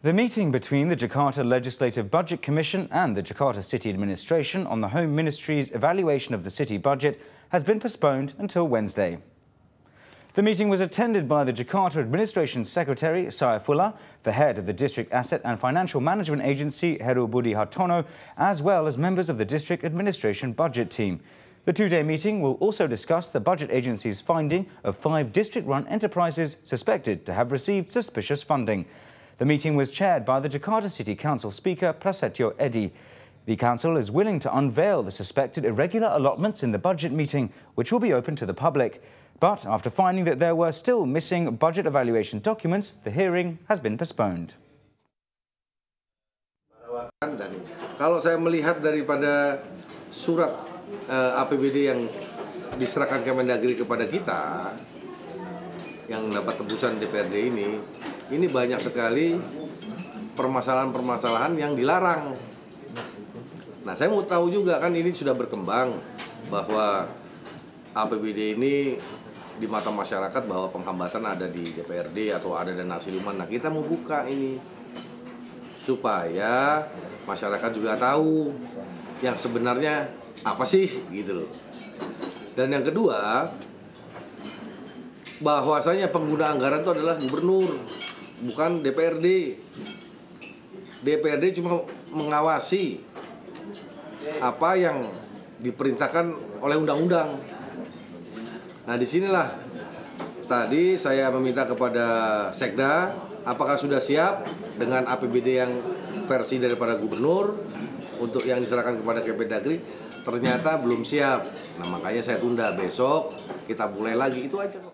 The meeting between the Jakarta Legislative Budget Commission and the Jakarta City Administration on the Home Ministry's evaluation of the city budget has been postponed until Wednesday. The meeting was attended by the Jakarta Administration Secretary, Saifullah, the head of the District Asset and Financial Management Agency, Heru Budi Hartono, as well as members of the District Administration Budget Team. The two-day meeting will also discuss the budget agency's finding of five district-run enterprises suspected to have received suspicious funding. The meeting was chaired by the Jakarta City Council Speaker Prasetyo Edi. The council is willing to unveil the suspected irregular allotments in the budget meeting, which will be open to the public. But after finding that there were still missing budget evaluation documents, the hearing has been postponed. Dan kalau saya melihat daripada surat uh, APBD yang diserahkan Kemendagri kepada kita yang dapat tebusan DPRD ini ini banyak sekali permasalahan-permasalahan yang dilarang. Nah, saya mau tahu juga kan ini sudah berkembang bahwa APBD ini di mata masyarakat bahwa penghambatan ada di DPRD atau ada dana siluman. Nah, kita mau buka ini supaya masyarakat juga tahu yang sebenarnya apa sih gitu loh. Dan yang kedua, bahwasanya pengguna anggaran itu adalah gubernur bukan DPRD. DPRD cuma mengawasi apa yang diperintahkan oleh undang-undang. Nah, di sinilah tadi saya meminta kepada Sekda apakah sudah siap dengan APBD yang versi daripada gubernur untuk yang diserahkan kepada Kepedagri? ternyata belum siap. Nah, makanya saya tunda besok kita mulai lagi itu aja